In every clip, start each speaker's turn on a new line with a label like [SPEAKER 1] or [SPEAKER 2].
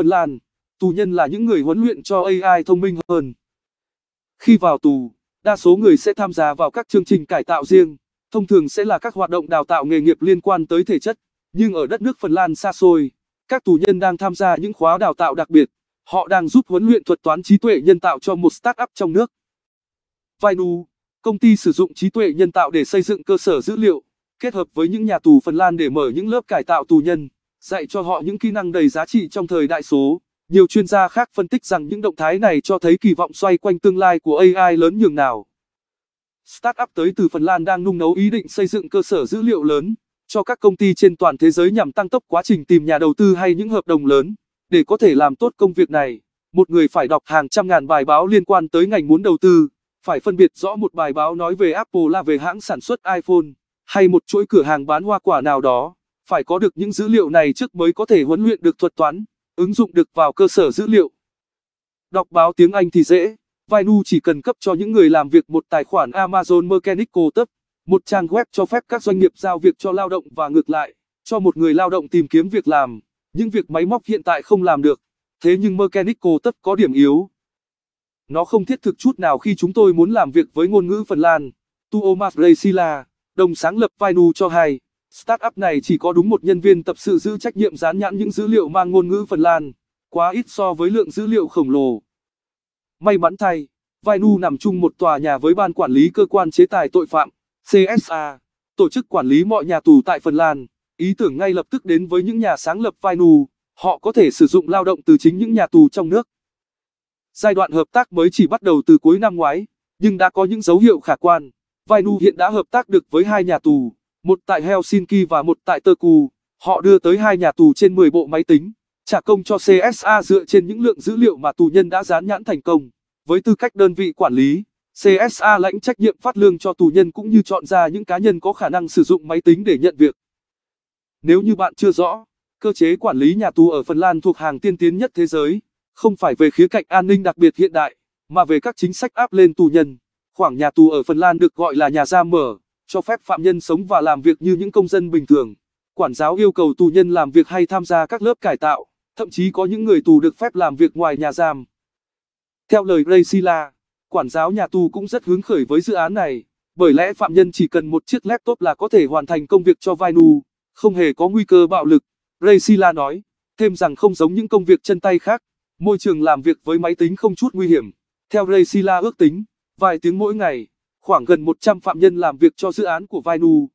[SPEAKER 1] Phần Lan, tù nhân là những người huấn luyện cho AI thông minh hơn. Khi vào tù, đa số người sẽ tham gia vào các chương trình cải tạo riêng, thông thường sẽ là các hoạt động đào tạo nghề nghiệp liên quan tới thể chất, nhưng ở đất nước Phần Lan xa xôi, các tù nhân đang tham gia những khóa đào tạo đặc biệt, họ đang giúp huấn luyện thuật toán trí tuệ nhân tạo cho một startup trong nước. Vainu, công ty sử dụng trí tuệ nhân tạo để xây dựng cơ sở dữ liệu, kết hợp với những nhà tù Phần Lan để mở những lớp cải tạo tù nhân dạy cho họ những kỹ năng đầy giá trị trong thời đại số. Nhiều chuyên gia khác phân tích rằng những động thái này cho thấy kỳ vọng xoay quanh tương lai của AI lớn nhường nào. Startup tới từ Phần Lan đang nung nấu ý định xây dựng cơ sở dữ liệu lớn cho các công ty trên toàn thế giới nhằm tăng tốc quá trình tìm nhà đầu tư hay những hợp đồng lớn. Để có thể làm tốt công việc này, một người phải đọc hàng trăm ngàn bài báo liên quan tới ngành muốn đầu tư, phải phân biệt rõ một bài báo nói về Apple là về hãng sản xuất iPhone hay một chuỗi cửa hàng bán hoa quả nào đó phải có được những dữ liệu này trước mới có thể huấn luyện được thuật toán, ứng dụng được vào cơ sở dữ liệu. Đọc báo tiếng Anh thì dễ, Vainu chỉ cần cấp cho những người làm việc một tài khoản Amazon Mechanical Tub, một trang web cho phép các doanh nghiệp giao việc cho lao động và ngược lại, cho một người lao động tìm kiếm việc làm, những việc máy móc hiện tại không làm được. Thế nhưng Mechanical Tub có điểm yếu. Nó không thiết thực chút nào khi chúng tôi muốn làm việc với ngôn ngữ Phần Lan. Tuomas Reisila, đồng sáng lập Vainu cho hay. Startup này chỉ có đúng một nhân viên tập sự giữ trách nhiệm dán nhãn những dữ liệu mang ngôn ngữ Phần Lan, quá ít so với lượng dữ liệu khổng lồ. May mắn thay, Vainu nằm chung một tòa nhà với Ban Quản lý Cơ quan Chế tài Tội phạm, CSA, tổ chức quản lý mọi nhà tù tại Phần Lan. Ý tưởng ngay lập tức đến với những nhà sáng lập Vainu, họ có thể sử dụng lao động từ chính những nhà tù trong nước. Giai đoạn hợp tác mới chỉ bắt đầu từ cuối năm ngoái, nhưng đã có những dấu hiệu khả quan. Vainu hiện đã hợp tác được với hai nhà tù một tại Helsinki và một tại Turku. Họ đưa tới hai nhà tù trên 10 bộ máy tính, trả công cho CSA dựa trên những lượng dữ liệu mà tù nhân đã dán nhãn thành công. Với tư cách đơn vị quản lý, CSA lãnh trách nhiệm phát lương cho tù nhân cũng như chọn ra những cá nhân có khả năng sử dụng máy tính để nhận việc. Nếu như bạn chưa rõ, cơ chế quản lý nhà tù ở Phần Lan thuộc hàng tiên tiến nhất thế giới, không phải về khía cạnh an ninh đặc biệt hiện đại, mà về các chính sách áp lên tù nhân. Khoảng nhà tù ở Phần Lan được gọi là nhà giam mở cho phép phạm nhân sống và làm việc như những công dân bình thường. Quản giáo yêu cầu tù nhân làm việc hay tham gia các lớp cải tạo, thậm chí có những người tù được phép làm việc ngoài nhà giam. Theo lời Graciela, quản giáo nhà tù cũng rất hứng khởi với dự án này, bởi lẽ phạm nhân chỉ cần một chiếc laptop là có thể hoàn thành công việc cho Vainu, không hề có nguy cơ bạo lực. Graciela nói, thêm rằng không giống những công việc chân tay khác, môi trường làm việc với máy tính không chút nguy hiểm. Theo Graciela ước tính, vài tiếng mỗi ngày, khoảng gần 100 phạm nhân làm việc cho dự án của Vainu.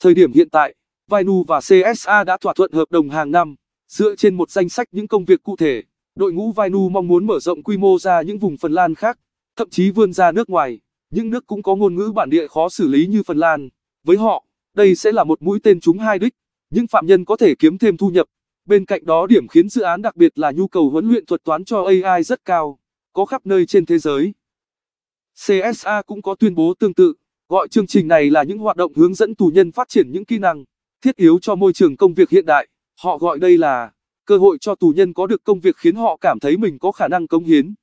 [SPEAKER 1] Thời điểm hiện tại, Vainu và CSA đã thỏa thuận hợp đồng hàng năm, dựa trên một danh sách những công việc cụ thể. Đội ngũ Vainu mong muốn mở rộng quy mô ra những vùng Phần Lan khác, thậm chí vươn ra nước ngoài, những nước cũng có ngôn ngữ bản địa khó xử lý như Phần Lan. Với họ, đây sẽ là một mũi tên trúng hai đích, những phạm nhân có thể kiếm thêm thu nhập. Bên cạnh đó điểm khiến dự án đặc biệt là nhu cầu huấn luyện thuật toán cho AI rất cao, có khắp nơi trên thế giới. CSA cũng có tuyên bố tương tự, gọi chương trình này là những hoạt động hướng dẫn tù nhân phát triển những kỹ năng thiết yếu cho môi trường công việc hiện đại. Họ gọi đây là cơ hội cho tù nhân có được công việc khiến họ cảm thấy mình có khả năng cống hiến.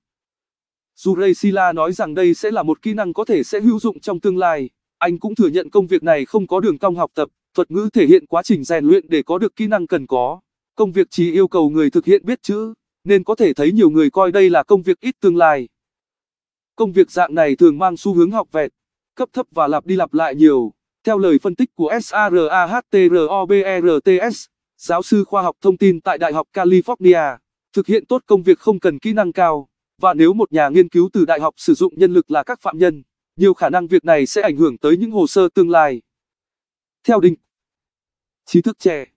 [SPEAKER 1] Jurasila nói rằng đây sẽ là một kỹ năng có thể sẽ hữu dụng trong tương lai. Anh cũng thừa nhận công việc này không có đường cong học tập, thuật ngữ thể hiện quá trình rèn luyện để có được kỹ năng cần có. Công việc chỉ yêu cầu người thực hiện biết chữ, nên có thể thấy nhiều người coi đây là công việc ít tương lai. Công việc dạng này thường mang xu hướng học vẹt, cấp thấp và lặp đi lặp lại nhiều. Theo lời phân tích của SARAHTROBERTS, e giáo sư khoa học thông tin tại Đại học California, thực hiện tốt công việc không cần kỹ năng cao, và nếu một nhà nghiên cứu từ đại học sử dụng nhân lực là các phạm nhân, nhiều khả năng việc này sẽ ảnh hưởng tới những hồ sơ tương lai. Theo Đình, trí thức trẻ